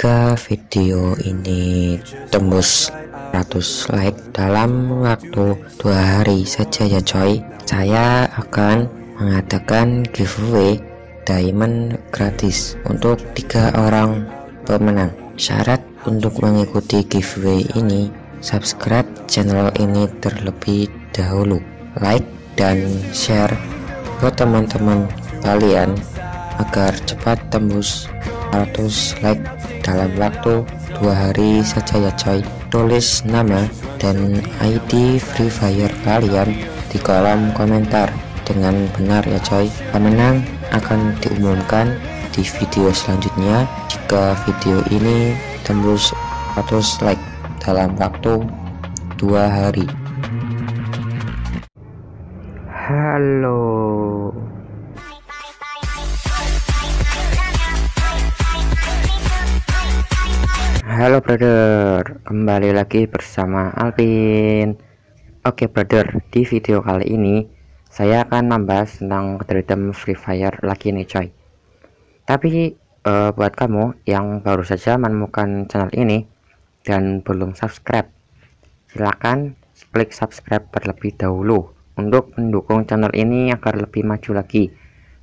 jika video ini tembus 100 like dalam waktu dua hari saja ya coy saya akan mengadakan giveaway diamond gratis untuk tiga orang pemenang syarat untuk mengikuti giveaway ini subscribe channel ini terlebih dahulu like dan share ke teman-teman kalian agar cepat tembus 100 like dalam waktu dua hari saja ya coy tulis nama dan ID Free Fire kalian di kolom komentar dengan benar ya coy pemenang akan diumumkan di video selanjutnya jika video ini tembus 100 like dalam waktu dua hari halo Halo brother, kembali lagi bersama Alvin Oke brother, di video kali ini Saya akan membahas tentang rhythm Free Fire lagi nih coy Tapi uh, buat kamu yang baru saja menemukan channel ini Dan belum subscribe Silahkan klik subscribe terlebih dahulu Untuk mendukung channel ini agar lebih maju lagi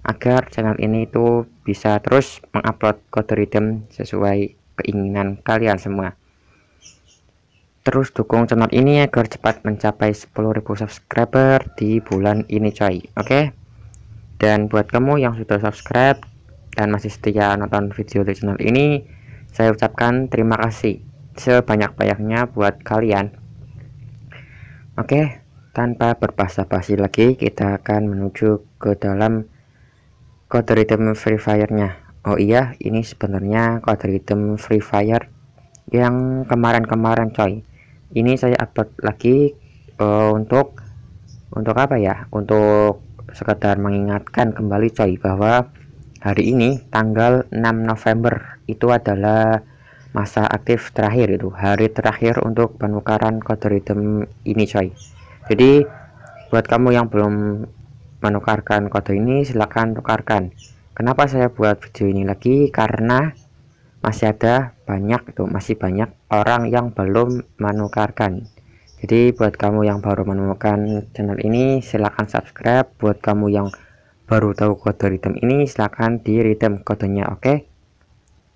Agar channel ini itu bisa terus mengupload kode rhythm sesuai keinginan kalian semua. Terus dukung channel ini agar cepat mencapai 10.000 subscriber di bulan ini coy. Oke. Okay? Dan buat kamu yang sudah subscribe dan masih setia nonton video di channel ini, saya ucapkan terima kasih sebanyak-banyaknya buat kalian. Oke, okay, tanpa berbasa-basi lagi, kita akan menuju ke dalam kode rhythm free fire-nya oh iya ini sebenarnya item free fire yang kemarin-kemarin coy ini saya upload lagi uh, untuk untuk apa ya untuk sekedar mengingatkan kembali coy bahwa hari ini tanggal 6 November itu adalah masa aktif terakhir itu hari terakhir untuk penukaran kode item ini coy jadi buat kamu yang belum menukarkan kode ini silahkan tukarkan kenapa saya buat video ini lagi karena masih ada banyak tuh masih banyak orang yang belum menukarkan jadi buat kamu yang baru menemukan channel ini silahkan subscribe buat kamu yang baru tahu kode redeem ini silahkan di redeem kodenya oke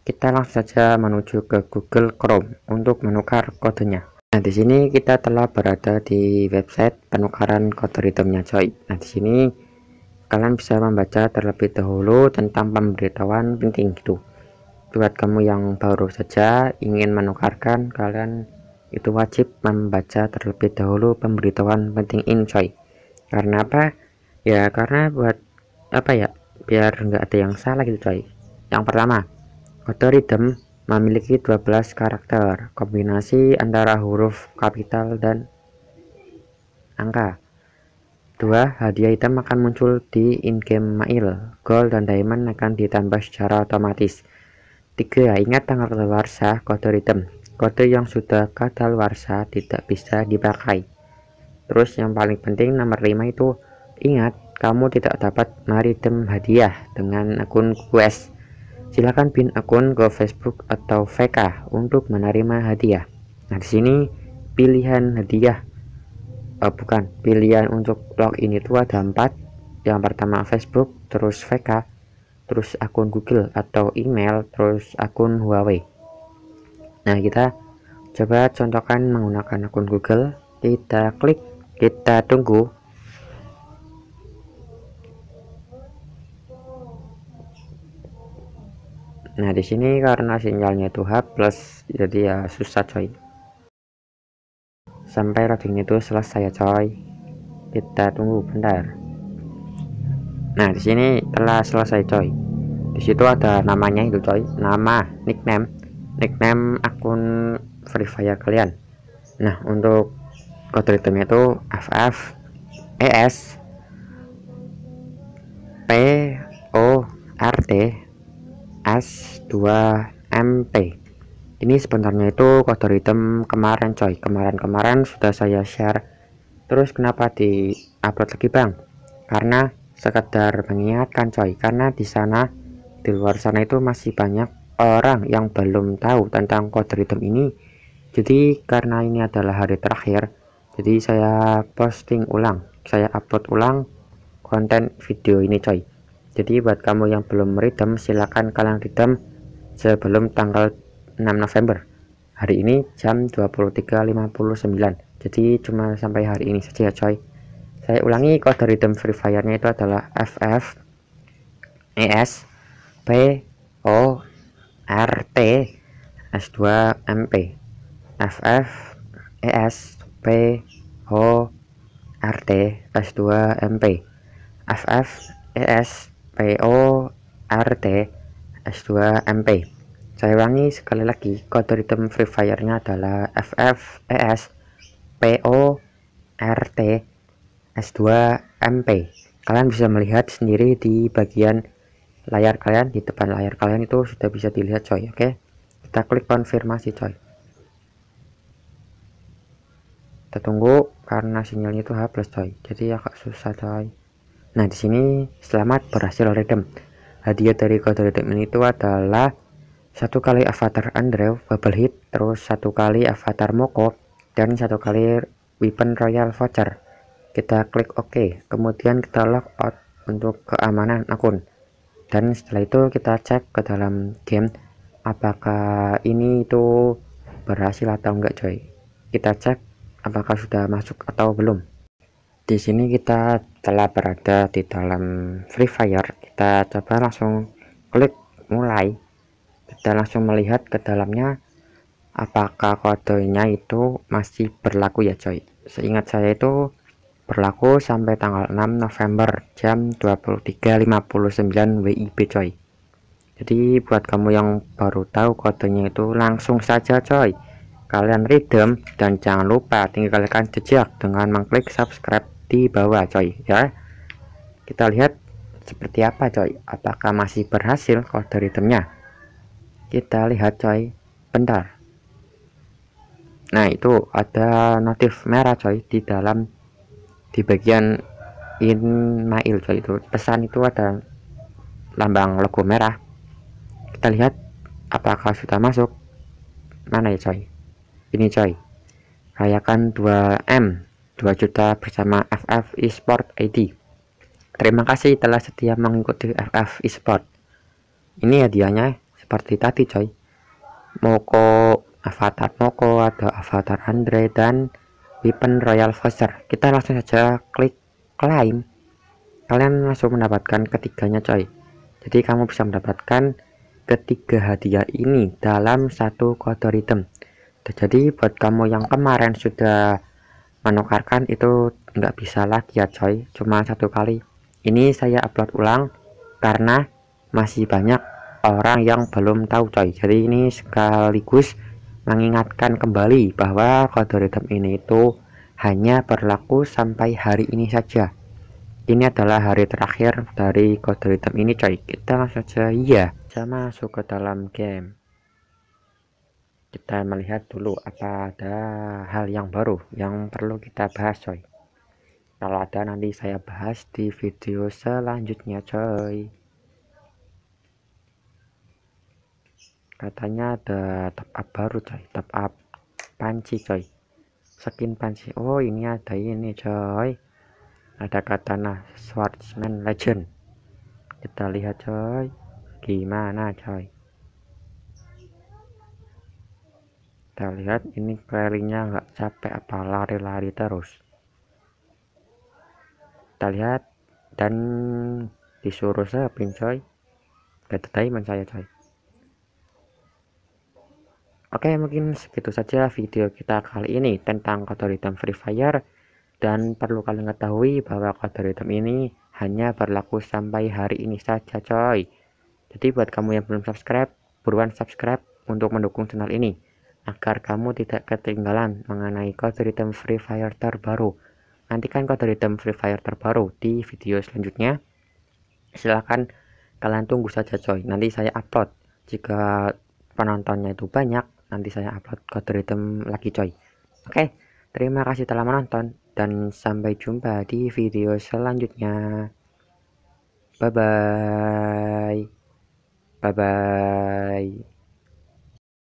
kita langsung saja menuju ke Google Chrome untuk menukar kodenya Nah, di sini kita telah berada di website penukaran kode rhythmnya coy. Nah, di sini kalian bisa membaca terlebih dahulu tentang pemberitahuan penting gitu buat kamu yang baru saja ingin menukarkan kalian itu wajib membaca terlebih dahulu pemberitahuan penting ini, coy karena apa ya karena buat apa ya biar nggak ada yang salah gitu coy yang pertama kode memiliki 12 karakter kombinasi antara huruf kapital dan angka 2. hadiah item akan muncul di in-game Mail. Gold dan Diamond akan ditambah secara otomatis. Tiga, ingat tanggal kedaluarsa kode item. Kode yang sudah kedaluarsa tidak bisa dipakai. Terus yang paling penting nomor 5 itu ingat kamu tidak dapat maritim hadiah dengan akun quest. Silakan pin akun ke Facebook atau VK untuk menerima hadiah. Nah, di sini pilihan hadiah uh, bukan pilihan untuk login itu ada empat yang pertama Facebook terus VK terus akun Google atau email terus akun Huawei nah kita coba contohkan menggunakan akun Google kita klik kita tunggu Nah, di sini karena sinyalnya itu H plus jadi ya susah coy sampai loading itu selesai ya coy kita tunggu bentar nah di sini telah selesai coy di situ ada namanya itu coy nama nickname nickname akun free fire kalian nah untuk kode returnnya itu ff es p o r t s 2 mp ini sebenarnya itu kode item kemarin coy kemarin-kemarin sudah saya share terus kenapa di upload lagi bang karena sekedar mengingatkan coy karena di sana di luar sana itu masih banyak orang yang belum tahu tentang kode item ini jadi karena ini adalah hari terakhir jadi saya posting ulang saya upload ulang konten video ini coy jadi buat kamu yang belum rhythm silahkan kalian rhythm sebelum tanggal 6 November hari ini jam 23.59 jadi cuma sampai hari ini saja ya coy saya ulangi kode rhythm free fire nya itu adalah FF ES P O R T S2 MP FF ES P O R T S2 MP FF ES P O R T S2 MP saya ulangi sekali lagi, kode rhythm Free Fire-nya adalah FFES RT S2 MP. Kalian bisa melihat sendiri di bagian layar kalian, di depan layar kalian itu sudah bisa dilihat coy, oke? Okay? Kita klik konfirmasi coy. Kita tunggu karena sinyalnya itu H+ coy. Jadi agak susah coy. Nah, di sini selamat berhasil redeem. Hadiah dari kode redeem ini itu adalah satu kali avatar Andrew bubble hit terus satu kali avatar Moko dan satu kali weapon royal voucher kita klik OK kemudian kita out untuk keamanan akun dan setelah itu kita cek ke dalam game apakah ini itu berhasil atau enggak coy kita cek apakah sudah masuk atau belum di sini kita telah berada di dalam Free Fire kita coba langsung klik mulai dan langsung melihat ke dalamnya apakah kodenya itu masih berlaku ya coy seingat saya itu berlaku sampai tanggal 6 November jam 23.59 WIB coy jadi buat kamu yang baru tahu kodenya itu langsung saja coy kalian redeem dan jangan lupa tinggalkan jejak dengan mengklik subscribe di bawah coy ya kita lihat seperti apa coy apakah masih berhasil kode redeemnya kita lihat coy bentar nah itu ada notif merah coy di dalam di bagian in mail coy itu pesan itu ada lambang logo merah kita lihat apakah sudah masuk mana ya coy ini coy rayakan 2M 2 juta bersama FF eSport ID terima kasih telah setia mengikuti FF eSport ini hadiahnya seperti tadi coy Moko avatar Moko atau avatar Andre dan weapon Royal Voucher kita langsung saja klik claim kalian langsung mendapatkan ketiganya coy jadi kamu bisa mendapatkan ketiga hadiah ini dalam satu kode item jadi buat kamu yang kemarin sudah menukarkan itu nggak bisa lagi ya coy cuma satu kali ini saya upload ulang karena masih banyak orang yang belum tahu coy jadi ini sekaligus mengingatkan kembali bahwa kode redam ini itu hanya berlaku sampai hari ini saja ini adalah hari terakhir dari kode redam ini coy kita langsung saja iya kita masuk ke dalam game kita melihat dulu apa ada hal yang baru yang perlu kita bahas coy kalau ada nanti saya bahas di video selanjutnya coy katanya ada top up baru coy top up panci coy skin panci oh ini ada ini coy ada katana swordsman legend kita lihat coy gimana coy kita lihat ini clearingnya nggak capek apa lari-lari terus kita lihat dan disuruh pin coy gak ada saya coy Oke, mungkin segitu saja video kita kali ini tentang kotor hitam Free Fire. Dan perlu kalian ketahui bahwa kotor hitam ini hanya berlaku sampai hari ini saja coy. Jadi buat kamu yang belum subscribe, buruan subscribe untuk mendukung channel ini. Agar kamu tidak ketinggalan mengenai kotor hitam Free Fire terbaru. Nantikan kotor hitam Free Fire terbaru di video selanjutnya. Silahkan kalian tunggu saja coy, nanti saya upload. Jika penontonnya itu banyak, nanti saya upload kode rhythm lagi coy oke terima kasih telah menonton dan sampai jumpa di video selanjutnya bye bye bye bye